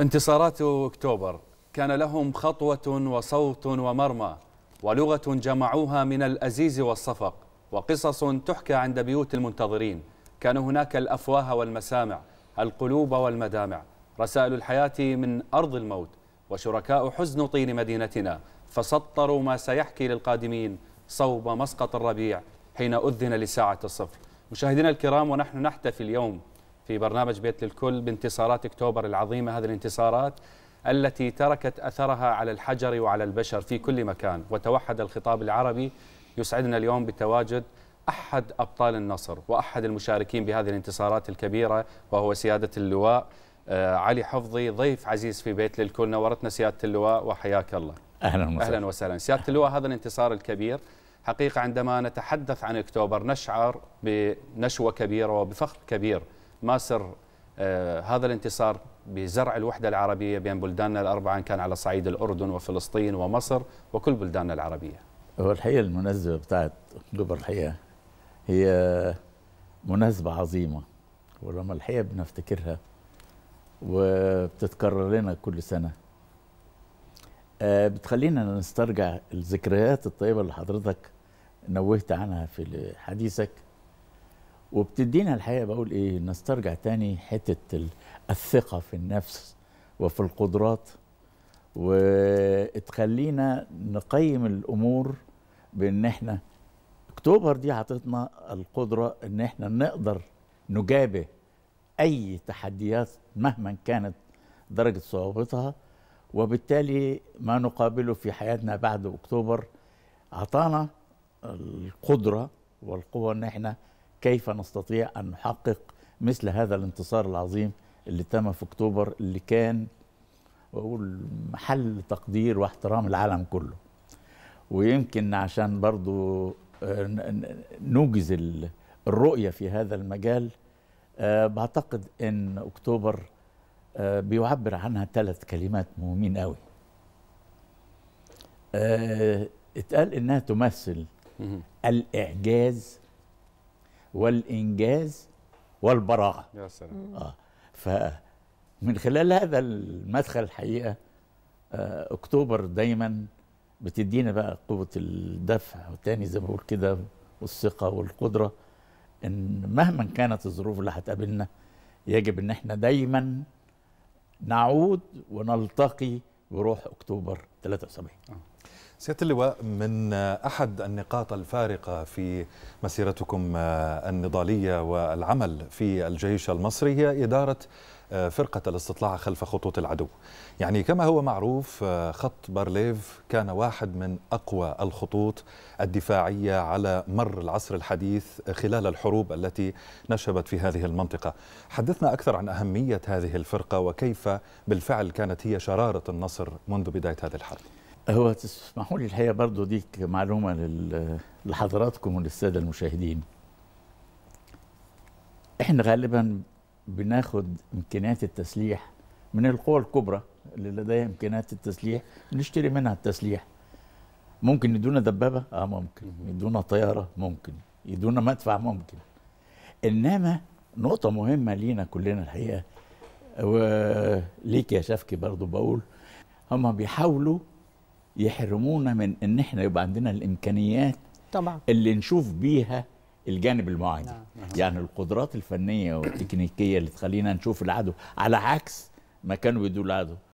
انتصارات أكتوبر كان لهم خطوة وصوت ومرمى ولغة جمعوها من الأزيز والصفق وقصص تحكى عند بيوت المنتظرين كان هناك الأفواه والمسامع القلوب والمدامع رسائل الحياة من أرض الموت وشركاء حزن طين مدينتنا فسطروا ما سيحكي للقادمين صوب مسقط الربيع حين أذن لساعة الصفر مشاهدينا الكرام ونحن نحتفي اليوم في برنامج بيت للكل بانتصارات اكتوبر العظيمه هذه الانتصارات التي تركت اثرها على الحجر وعلى البشر في كل مكان وتوحد الخطاب العربي يسعدنا اليوم بتواجد احد ابطال النصر واحد المشاركين بهذه الانتصارات الكبيره وهو سياده اللواء آه، علي حفظي ضيف عزيز في بيت للكل نورتنا سياده اللواء وحياك الله اهلا وسهلا اهلا وسهلا سياده اللواء هذا الانتصار الكبير حقيقه عندما نتحدث عن اكتوبر نشعر بنشوه كبيره وبفخر كبير ما سر آه، هذا الانتصار بزرع الوحدة العربية بين بلداننا الأربعة إن كان على صعيد الأردن وفلسطين ومصر وكل بلداننا العربية هو الحقيقة المناسبة بتاعت أكتوبر الحقيقة هي مناسبة عظيمة ولما الحقيقة بنفتكرها وبتتكرر لنا كل سنة آه، بتخلينا نسترجع الذكريات الطيبة اللي حضرتك نوهت عنها في حديثك وبتدينا الحقيقه بقول ايه نسترجع تاني حته الثقه في النفس وفي القدرات وتخلينا نقيم الامور بان احنا اكتوبر دي عطتنا القدره ان احنا نقدر نجابه اي تحديات مهما كانت درجه صعوبتها وبالتالي ما نقابله في حياتنا بعد اكتوبر اعطانا القدره والقوه ان احنا كيف نستطيع أن نحقق مثل هذا الانتصار العظيم اللي تم في أكتوبر اللي كان واقول محل تقدير واحترام العالم كله ويمكن عشان برضو آه، نوجز الرؤية في هذا المجال آه، بعتقد أن أكتوبر آه، بيعبر عنها ثلاث كلمات مهمين قوي اتقال أنها تمثل الإعجاز والإنجاز والبراعة يا سلام آه فمن خلال هذا المدخل الحقيقة آه أكتوبر دايما بتدينا بقى قوة الدفع وتاني زي ما بقول كده والثقة والقدرة إن مهما كانت الظروف اللي هتقابلنا يجب إن احنا دايما نعود ونلتقي بروح أكتوبر 73 آه. سيادة اللواء من أحد النقاط الفارقة في مسيرتكم النضالية والعمل في الجيش المصري هي إدارة آه، فرقة الاستطلاع خلف خطوط العدو يعني كما هو معروف آه، خط بارليف كان واحد من أقوى الخطوط الدفاعية على مر العصر الحديث خلال الحروب التي نشبت في هذه المنطقة حدثنا أكثر عن أهمية هذه الفرقة وكيف بالفعل كانت هي شرارة النصر منذ بداية هذه الحرب هو تسمحوا لي الحقيقه برضه دي معلومه لحضراتكم وللساده المشاهدين احنا غالبا بناخد امكانيات التسليح من القوى الكبرى اللي لديها امكانيات التسليح بنشتري منها التسليح ممكن يدونا دبابه اه ممكن يدونا طياره ممكن يدونا مدفع ممكن انما نقطه مهمه لينا كلنا الحقيقه وليك يا شفكي برضو بقول هم بيحاولوا يحرمونا من ان احنا يبقى عندنا الامكانيات طبعا اللي نشوف بيها الجانب المعادي نعم. نعم. يعني القدرات الفنيه والتكنيكيه اللي تخلينا نشوف العدو على عكس ما كانوا بيدوا العدو